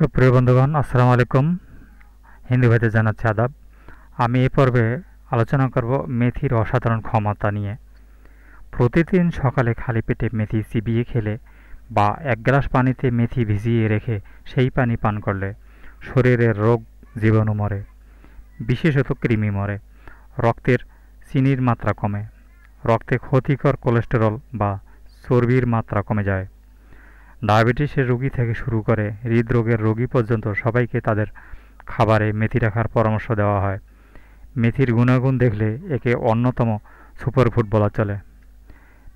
সুপ্রিয় বন্ধুগণ আসসালামু আলাইকুম হিন্দি ভাইতে জানাচ্ছি আদাব আমি এ পর্বে আলোচনা করব মেথির অসাধারণ ক্ষমতা নিয়ে প্রতিদিন সকালে খালি পেটে মেথি চিবিয়ে খেলে বা এক গ্লাস পানিতে মেথি ভিজিয়ে রেখে সেই পানি পান করলে শরীরের রোগ জীবাণু মরে বিশেষত কৃমি মরে রক্তের চিনির মাত্রা কমে রক্তে ক্ষতিকর কোলেস্টেরল বা চর্বির মাত্রা কমে যায় ডায়াবেটিসের রোগী থেকে শুরু করে হৃদরোগের রোগী পর্যন্ত সবাইকে তাদের খাবারে মেথি রাখার পরামর্শ দেওয়া হয় মেথির গুণাগুণ দেখলে একে অন্যতম সুপারফুড বলা চলে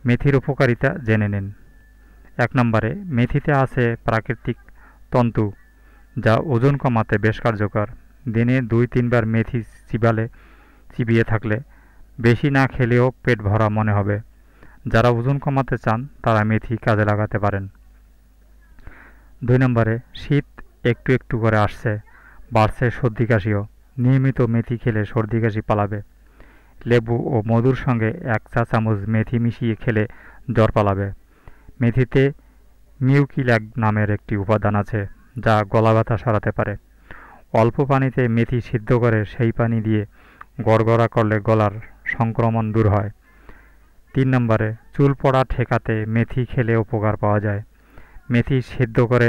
মেথির উপকারিতা জেনে নিন এক নম্বরে মেথিতে আছে প্রাকৃতিক তন্তু যা ওজন কমাতে বেশ কার্যকর দিনে দুই তিনবার মেথি চিবালে চিবিয়ে থাকলে বেশি না খেলেও পেট ভরা মনে হবে যারা ওজন কমাতে চান তারা মেথি কাজে লাগাতে পারেন দুই নম্বরে শীত একটু একটু করে আসছে বাড়ছে সর্দি কাশিও নিয়মিত মেথি খেলে সর্দি কাশি পালাবে লেবু ও মধুর সঙ্গে এক চা চামচ মেথি মিশিয়ে খেলে জ্বর পালাবে মেথিতে মিউকিল্যাগ নামের একটি উপাদান আছে যা গলা ব্যথা সারাতে পারে অল্প পানিতে মেথি সিদ্ধ করে সেই পানি দিয়ে গড়গড়া করলে গলার সংক্রমণ দূর হয় তিন নম্বরে চুল পড়া ঠেকাতে মেথি খেলে উপকার পাওয়া যায় মেথি সিদ্ধ করে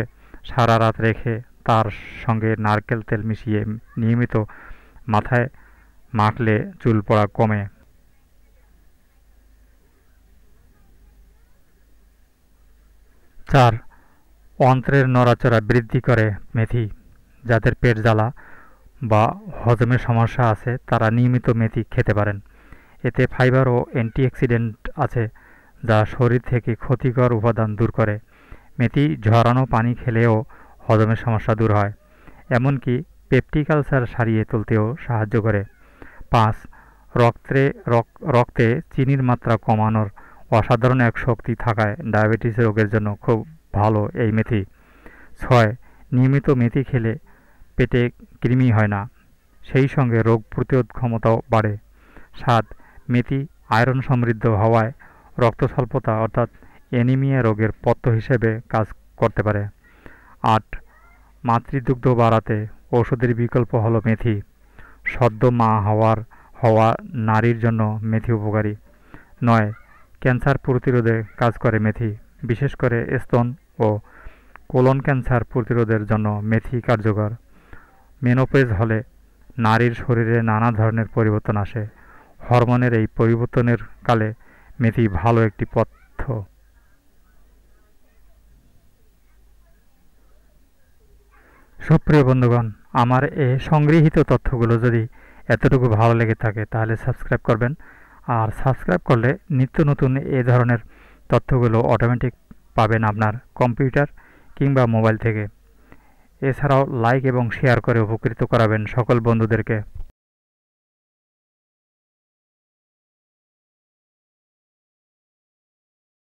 সারা রাত রেখে তার সঙ্গে নারকেল তেল মিশিয়ে নিয়মিত মাথায় মাখলে চুল পড়া কমে চার অন্ত্রের নড়াচড়া বৃদ্ধি করে মেথি যাদের পেট জ্বালা বা হজমের সমস্যা আছে তারা নিয়মিত মেথি খেতে পারেন এতে ফাইবার ও অ্যান্টিঅক্সিডেন্ট আছে যা শরীর থেকে ক্ষতিকর উপাদান দূর করে মেথি ঝরানো পানি খেলেও হজমের সমস্যা দূর হয় এমনকি পেপটিক আলসার সারিয়ে তুলতেও সাহায্য করে পাঁচ রক্তে রক্তে চিনির মাত্রা কমানোর অসাধারণ এক শক্তি থাকায় ডায়াবেটিস রোগের জন্য খুব ভালো এই মেথি ছয় নিয়মিত মেথি খেলে পেটে কৃমি হয় না সেই সঙ্গে রোগ প্রতিরোধ ক্ষমতাও বাড়ে সাত মেথি আয়রন সমৃদ্ধ হওয়ায় রক্ত স্বল্পতা অর্থাৎ অ্যানিমিয়া রোগের পথ্য হিসেবে কাজ করতে পারে আট মাতৃদুগ্ধ বাড়াতে ওষুধের বিকল্প হলো মেথি সদ্য মা হওয়ার হওয়া নারীর জন্য মেথি উপকারী নয় ক্যান্সার প্রতিরোধে কাজ করে মেথি বিশেষ করে স্তন ও কোলন ক্যান্সার প্রতিরোধের জন্য মেথি কার্যকর মেনোপেজ হলে নারীর শরীরে নানা ধরনের পরিবর্তন আসে হরমোনের এই পরিবর্তনের কালে মেথি ভালো একটি পথ্য সুপ্রিয় বন্ধুগণ আমার এই সংগৃহীত তথ্যগুলো যদি এতটুকু ভালো লেগে থাকে তাহলে সাবস্ক্রাইব করবেন আর সাবস্ক্রাইব করলে নিত্য নতুন এ ধরনের তথ্যগুলো অটোমেটিক পাবেন আপনার কম্পিউটার কিংবা মোবাইল থেকে এছাড়াও লাইক এবং শেয়ার করে উপকৃত করাবেন সকল বন্ধুদেরকে